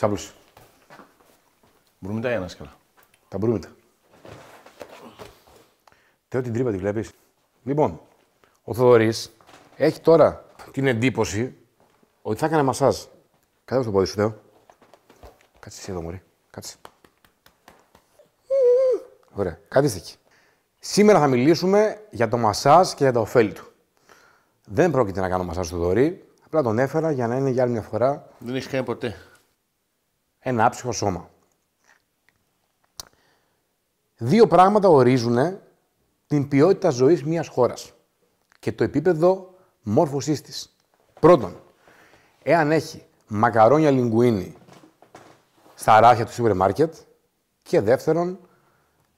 Ξαπλούσε. Μπρούμητα ή ανάσκελα. Τα μπρούμητα. Τέο την τρύπα τη βλέπεις. Λοιπόν, ο Θοδωρής έχει τώρα την εντύπωση ότι θα έκανε μασάζ. Κατέβασε το πόδι σου, Θεό. Κάτσε εδώ, μωρή. Κάτσε. Ωραία. κάτσε εκεί. Σήμερα θα μιλήσουμε για το μασάζ και για τα ωφέλη του. Δεν πρόκειται να κάνω μασάζ στο Θοδωρή. Απλά τον έφερα για να είναι για άλλη μια φορά. Δεν έχεις κάνει ποτέ ένα άψυχο σώμα. Δύο πράγματα ορίζουν ε, την ποιότητα ζωής μιας χώρας και το επίπεδο μόρφωσής της. Πρώτον, εάν έχει μακαρόνια λιγκουίνι στα ράφια του σούπερ μάρκετ και δεύτερον,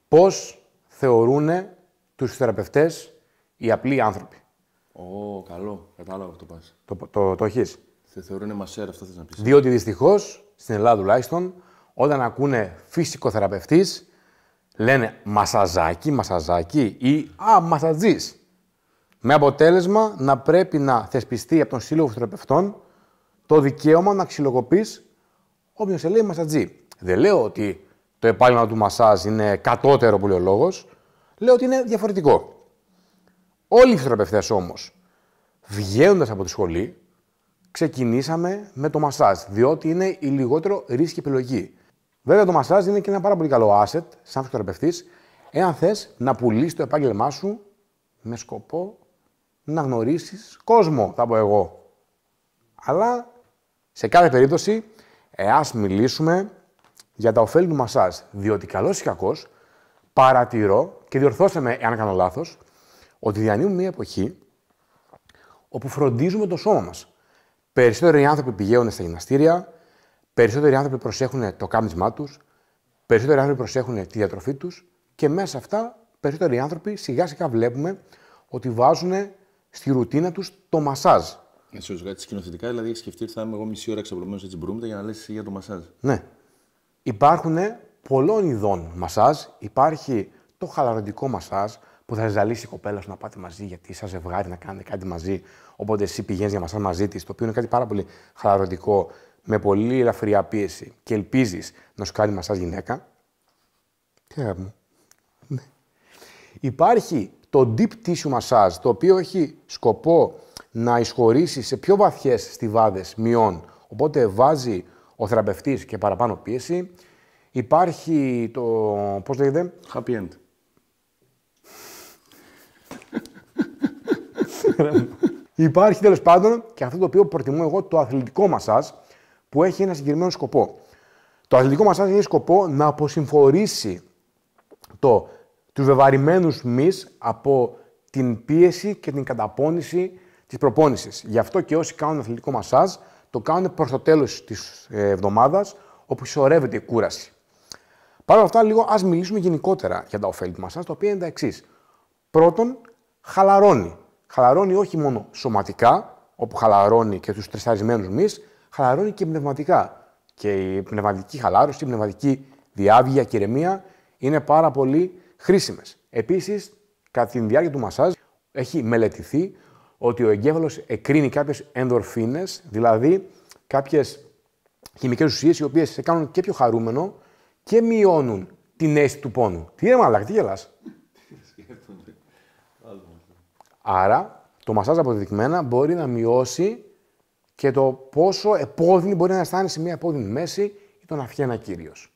πώς θεωρούν τους θεραπευτές οι απλοί άνθρωποι. Ω, καλό. Κατάλαβα αυτό το πας. Το, το, το έχεις σε θεωρούν μασέρ, αυτό θες να πεις. Διότι δυστυχώς, στην Ελλάδα τουλάχιστον, όταν ακούνε φυσικοθεραπευτής, λένε μασαζάκι, μασαζάκι ή α, μασαζή. Με αποτέλεσμα να πρέπει να θεσπιστεί από τον Σύλλογο Θεραπευτών το δικαίωμα να ξυλοκοπείς όποιον σε λέει μασατζή. Δεν λέω ότι το επάγγελμα του μασάζ είναι κατώτερο που λέει ο λόγος, λέω ότι είναι διαφορετικό. Όλοι οι θεραπευτέ όμως, βγαίνοντας από τη σχολή, ξεκινήσαμε με το μασάζ, διότι είναι η λιγότερο ρίσκη επιλογή. Βέβαια, το μασάζ είναι και ένα πάρα πολύ καλό asset, σαν φυτοθεραπευτής, εάν θες να πουλήσεις το επάγγελμά σου με σκοπό να γνωρίσεις κόσμο, θα πω εγώ. Αλλά σε κάθε περίπτωση, α μιλήσουμε για τα ωφέλη του μασάζ. Διότι καλός ή κακός, παρατηρώ και διορθώστε με εάν κάνω λάθος, ότι διανύουμε μια εποχή όπου φροντίζουμε το σώμα μας. Περισσότεροι άνθρωποι πηγαίνουν στα γυμναστήρια, περισσότεροι άνθρωποι προσέχουν το κάμισμά τους, περισσότεροι άνθρωποι προσέχουν τη διατροφή τους και μέσα αυτά περισσότεροι άνθρωποι σιγά σιγά βλέπουμε ότι βάζουν στη ρουτίνα τους το μασάζ. Εσύ, κάτι σκηνοθετικά, δηλαδή έχεις σκεφτεί ότι θα είμαι εγώ μισή ώρα ξαπλωμένο έτσι μπρούμετα για να λες για το μασάζ. Ναι. Υπάρχουν πολλών ειδών μασάζ. Υπάρχει το χαλαρωτικό μασάζ, που θα ζαλίσει η κοπέλα σου να πάτε μαζί, γιατί σα ζευγάρι να κάνετε κάτι μαζί. Οπότε εσύ πηγαίνεις για μασά μαζί της, το οποίο είναι κάτι πάρα πολύ χαλαρωτικό, με πολύ ελαφριά πίεση και ελπίζεις να σου κάνει μασά γυναίκα. Τι αγάπη μου. Ναι. Υπάρχει το deep tissue massage, το οποίο έχει σκοπό να εισχωρήσει σε πιο βαθίε στιβάδες μειών. Οπότε βάζει ο θεραπευτής και παραπάνω πίεση. Υπάρχει το, πώς λέγεται? Happy end. Υπάρχει τέλος πάντων και αυτό το οποίο προτιμώ εγώ το αθλητικό μασάζ που έχει ένα συγκεκριμένο σκοπό. Το αθλητικό μασάζ έχει σκοπό να αποσυμφορήσει το, τους βεβαρημένους μυς από την πίεση και την καταπώνηση της προπόνησης. Γι' αυτό και όσοι κάνουν αθλητικό μασάζ το κάνουν προς το τέλος της ε, εβδομάδας όπου συσσωρεύεται η κούραση. Παρ' όλα αυτά, λίγο ας μιλήσουμε γενικότερα για τα ωφέλη του μασάζ, τα οποία είναι τα εξής. Πρώτον, χαλαρώνει χαλαρώνει όχι μόνο σωματικά, όπου χαλαρώνει και τους τρισταρισμένου μυς, χαλαρώνει και πνευματικά. Και η πνευματική χαλάρωση, η πνευματική διάβγεια και ηρεμία είναι πάρα πολύ χρήσιμες. Επίσης, κατά τη διάρκεια του μασάζ, έχει μελετηθεί ότι ο εγκέφαλος εκρίνει κάποιες ενδορφίνες, δηλαδή κάποιες χημικές ουσίες, οι οποίες σε κάνουν και πιο χαρούμενο και μειώνουν την αίσθηση του πόνου. Τι έμαλα, τι γελάς. Άρα, το μασάζ αποδεδειγμένα μπορεί να μειώσει και το πόσο επώδυνη μπορεί να σε μια επώδυνη μέση ή τον αφιένα κύριος.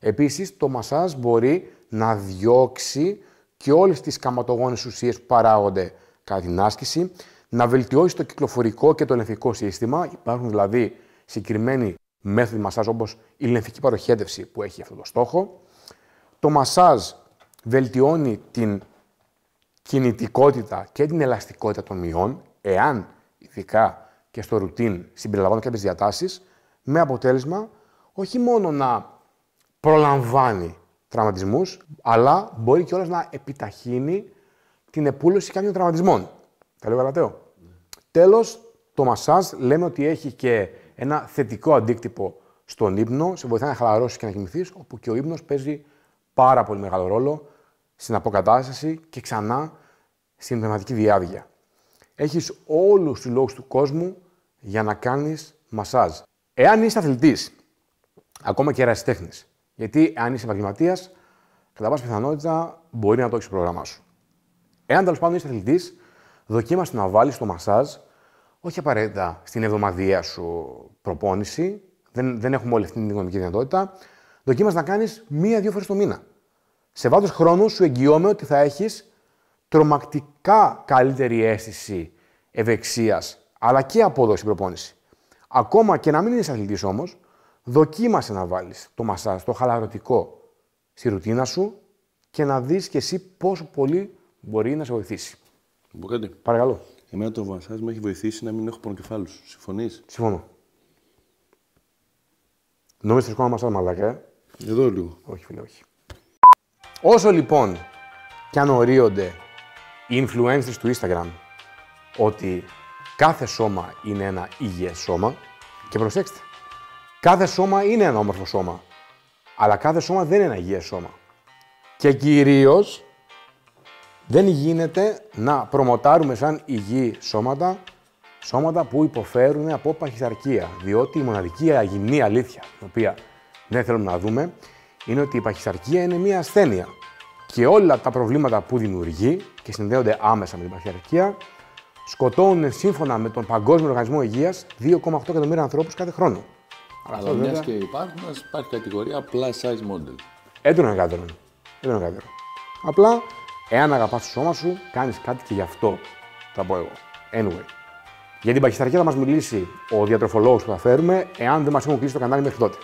Επίσης, το μασάζ μπορεί να διώξει και όλες τις καματογόνες ουσίες που παράγονται κατά την άσκηση, να βελτιώσει το κυκλοφορικό και το λεμφικό σύστημα. Υπάρχουν δηλαδή συγκεκριμένοι μέθοδοι μασάζ όπως η λεμφική παροχέτευση που έχει αυτό το στόχο. Το μασάζ βελτιώνει την κινητικότητα και την ελαστικότητα των μειών, εάν ειδικά και στο ρουτίν συμπεριλαμβάνουν κάποιες διατάσεις, με αποτέλεσμα όχι μόνο να προλαμβάνει τραυματισμούς, αλλά μπορεί κιόλας να επιταχύνει την επούλωση κάποιων τραυματισμών. Τα λέω γαλαταίο. Τέλος, Τέλο, το μασάζ λέμε ότι έχει και ένα θετικό αντίκτυπο στον ύπνο, σε βοηθάει να χαλαρώσεις και να κοιμηθείς, όπου και ο ύπνος παίζει πάρα πολύ μεγάλο ρόλο στην αποκατάσταση και ξανά στην πνευματική διάβγεια. Έχεις όλους τους λόγους του κόσμου για να κάνεις μασάζ. Εάν είσαι αθλητής, ακόμα και ερασιτέχνης, γιατί αν είσαι επαγγελματίας, κατά πάσα πιθανότητα μπορεί να το έχεις στο πρόγραμμά σου. Εάν τέλος πάντων είσαι αθλητής, δοκίμασε να βάλεις το μασάζ όχι απαραίτητα στην εβδομαδιαία σου προπόνηση, δεν, δεν έχουμε όλη αυτή την οικονομική δυνατότητα. Δοκίμασε να κάνεις μία-δύο φορές το μήνα σε βάθος χρόνου σου εγγυώμαι ότι θα έχεις τρομακτικά καλύτερη αίσθηση ευεξίας αλλά και απόδοση προπόνηση. Ακόμα και να μην είσαι αθλητής όμως, δοκίμασε να βάλεις το μασάζ, το χαλαρωτικό, στη ρουτίνα σου και να δεις και εσύ πόσο πολύ μπορεί να σε βοηθήσει. Μπορείτε. Παρακαλώ. Εμένα το μασάζ με έχει βοηθήσει να μην έχω πονοκεφάλους. Συμφωνείς? Συμφωνώ. Νομίζω ότι μαλάκα. Ε? Εδώ λίγο. Όχι, φίλε, όχι. Όσο λοιπόν και αν ορίονται οι influencers του Instagram ότι κάθε σώμα είναι ένα υγιές σώμα, και προσέξτε, κάθε σώμα είναι ένα όμορφο σώμα, αλλά κάθε σώμα δεν είναι ένα υγιές σώμα. Και κυρίως δεν γίνεται να προμοτάρουμε σαν υγιή σώματα σώματα που υποφέρουν από παχυσαρκία, διότι η μοναδική αγινή αλήθεια, την οποία δεν θέλουμε να δούμε, είναι ότι η παχυσαρκία είναι μια ασθένεια. Και όλα τα προβλήματα που δημιουργεί και συνδέονται άμεσα με την παχυσαρκία σκοτώνουν σύμφωνα με τον Παγκόσμιο Οργανισμό Υγείας 2,8 εκατομμύρια ανθρώπους κάθε χρόνο. Αλλά, μια μιας και υπάρχουν, υπάρχει κατηγορία plus size model. Έντονο εγκάτερον. Έντονο εγκάτερον. Απλά, εάν αγαπάς το σώμα σου, κάνεις κάτι και γι' αυτό. Θα πω εγώ. Anyway. Για την παχυσαρκία θα μας μιλήσει ο διατροφολόγος που θα φέρουμε, εάν δεν μας έχουν κλείσει το κανάλι μέχρι τότε.